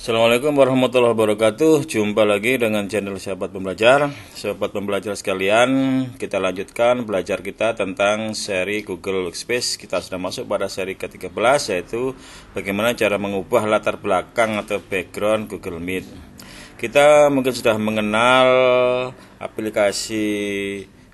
Assalamualaikum warahmatullahi wabarakatuh Jumpa lagi dengan channel sahabat pembelajar Sahabat pembelajar sekalian Kita lanjutkan belajar kita tentang seri Google Workspace Kita sudah masuk pada seri ke-13 Yaitu bagaimana cara mengubah latar belakang atau background Google Meet Kita mungkin sudah mengenal aplikasi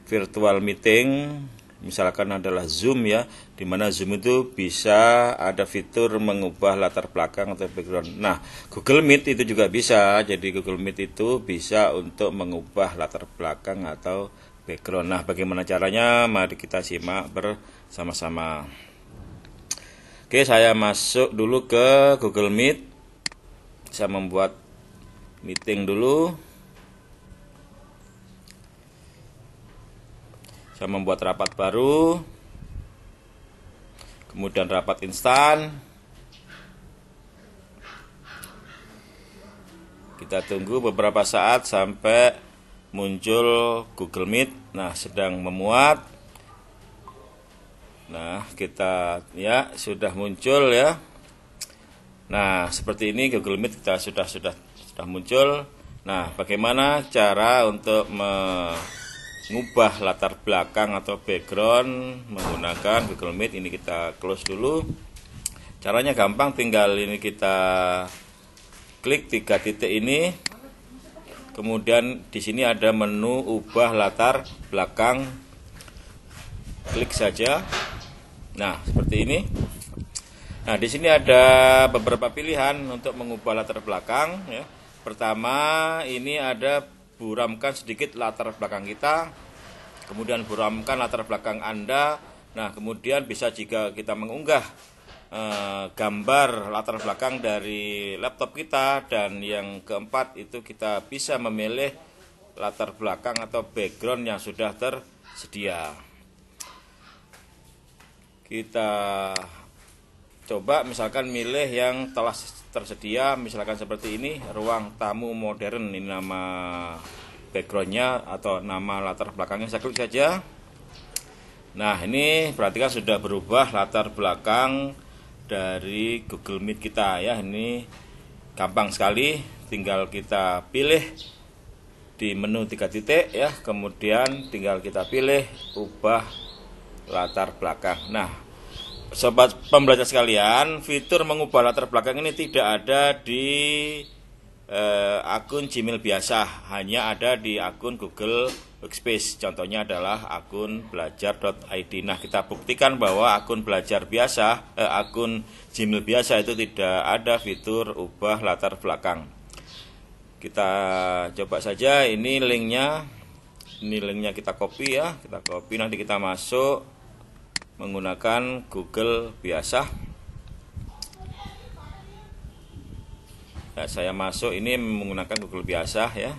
virtual meeting misalkan adalah zoom ya di mana zoom itu bisa ada fitur mengubah latar belakang atau background nah Google Meet itu juga bisa jadi Google Meet itu bisa untuk mengubah latar belakang atau background nah bagaimana caranya mari kita simak bersama-sama Oke saya masuk dulu ke Google Meet saya membuat meeting dulu saya membuat rapat baru kemudian rapat instan kita tunggu beberapa saat sampai muncul Google Meet nah sedang memuat nah kita ya sudah muncul ya nah seperti ini Google Meet kita sudah sudah sudah muncul nah bagaimana cara untuk me ngubah latar belakang atau background menggunakan Google Meet ini kita close dulu caranya gampang tinggal ini kita klik tiga titik ini kemudian di sini ada menu ubah latar belakang klik saja nah seperti ini nah di sini ada beberapa pilihan untuk mengubah latar belakang ya pertama ini ada buramkan sedikit latar belakang kita, kemudian buramkan latar belakang Anda. Nah, kemudian bisa jika kita mengunggah eh, gambar latar belakang dari laptop kita dan yang keempat itu kita bisa memilih latar belakang atau background yang sudah tersedia. Kita coba misalkan milih yang telah tersedia misalkan seperti ini ruang tamu modern ini nama backgroundnya atau nama latar belakangnya saya klik saja nah ini perhatikan sudah berubah latar belakang dari Google Meet kita ya ini gampang sekali tinggal kita pilih di menu tiga titik ya kemudian tinggal kita pilih ubah latar belakang nah sobat pembelajar sekalian, fitur mengubah latar belakang ini tidak ada di eh, akun Gmail biasa, hanya ada di akun Google Workspace. Contohnya adalah akun belajar.id. Nah, kita buktikan bahwa akun belajar biasa, eh, akun Gmail biasa itu tidak ada fitur ubah latar belakang. Kita coba saja ini linknya, ini linknya kita copy ya, kita copy nanti kita masuk menggunakan Google biasa. Ya, saya masuk ini menggunakan Google biasa ya.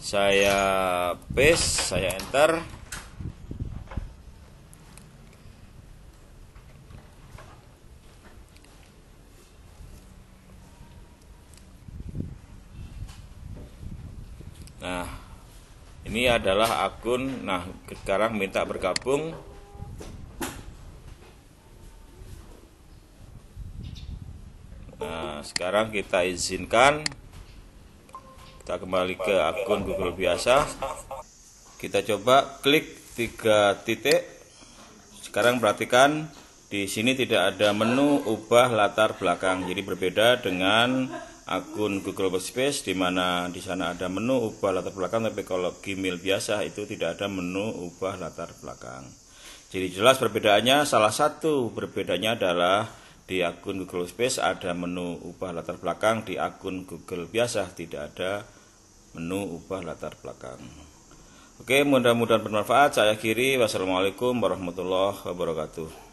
Saya paste, saya enter. Nah, ini adalah akun. Nah, sekarang minta bergabung Nah, sekarang kita izinkan kita kembali ke akun Google biasa. Kita coba klik tiga titik. Sekarang perhatikan di sini tidak ada menu ubah latar belakang. Jadi berbeda dengan akun Google Workspace di mana di sana ada menu ubah latar belakang tapi kalau Gmail biasa itu tidak ada menu ubah latar belakang. Jadi jelas perbedaannya salah satu perbedaannya adalah di akun Google Space ada menu ubah latar belakang di akun Google biasa tidak ada menu ubah latar belakang Oke mudah-mudahan bermanfaat saya kiri wassalamualaikum warahmatullahi wabarakatuh